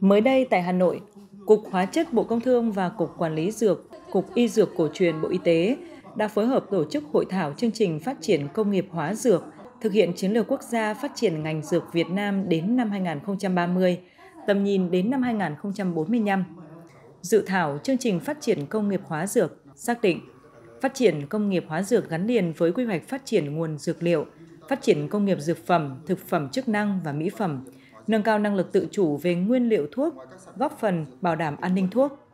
Mới đây tại Hà Nội, Cục Hóa chất Bộ Công Thương và Cục Quản lý Dược, Cục Y Dược Cổ truyền Bộ Y tế đã phối hợp tổ chức hội thảo chương trình phát triển công nghiệp hóa dược, thực hiện chiến lược quốc gia phát triển ngành dược Việt Nam đến năm 2030, tầm nhìn đến năm 2045. Dự thảo chương trình phát triển công nghiệp hóa dược xác định phát triển công nghiệp hóa dược gắn liền với quy hoạch phát triển nguồn dược liệu, phát triển công nghiệp dược phẩm, thực phẩm chức năng và mỹ phẩm, nâng cao năng lực tự chủ về nguyên liệu thuốc, góp phần bảo đảm an ninh thuốc.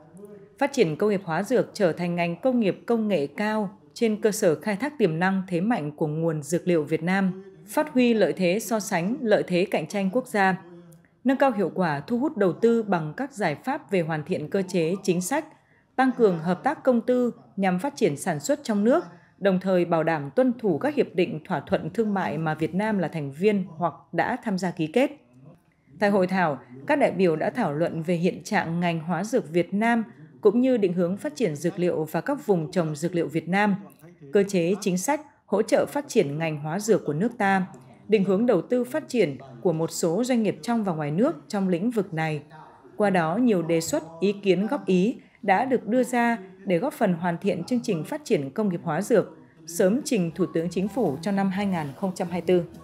Phát triển công nghiệp hóa dược trở thành ngành công nghiệp công nghệ cao trên cơ sở khai thác tiềm năng thế mạnh của nguồn dược liệu Việt Nam, phát huy lợi thế so sánh, lợi thế cạnh tranh quốc gia, nâng cao hiệu quả thu hút đầu tư bằng các giải pháp về hoàn thiện cơ chế chính sách, tăng cường hợp tác công tư nhằm phát triển sản xuất trong nước, đồng thời bảo đảm tuân thủ các hiệp định thỏa thuận thương mại mà Việt Nam là thành viên hoặc đã tham gia ký kết. Tại hội thảo, các đại biểu đã thảo luận về hiện trạng ngành hóa dược Việt Nam cũng như định hướng phát triển dược liệu và các vùng trồng dược liệu Việt Nam, cơ chế chính sách hỗ trợ phát triển ngành hóa dược của nước ta, định hướng đầu tư phát triển của một số doanh nghiệp trong và ngoài nước trong lĩnh vực này. Qua đó, nhiều đề xuất, ý kiến góp ý đã được đưa ra để góp phần hoàn thiện chương trình phát triển công nghiệp hóa dược, sớm trình Thủ tướng Chính phủ cho năm 2024.